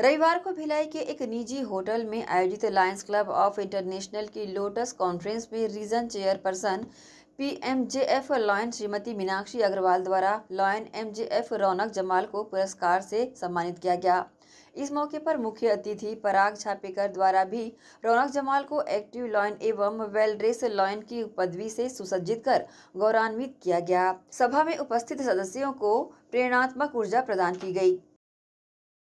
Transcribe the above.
रविवार को भिलाई के एक निजी होटल में आयोजित लायंस क्लब ऑफ इंटरनेशनल की लोटस कॉन्फ्रेंस में region chairperson P M J F Lion Shrimati Meenakshi Agarwal द्वारा Lion M J F Raunak Jamal को पुरस्कार से सम्मानित किया गया इस मौके पर मुख्य अतिथि पराग छापेकर द्वारा भी रौनक जमाल को एक्टिव लॉयन एवं वेल ड्रेस लॉयन की पदवी से सुसज्जित कर गौरवान्वित किया गया सभा में उपस्थित सदस्यों को प्रेरणात्मक ऊर्जा प्रदान की गई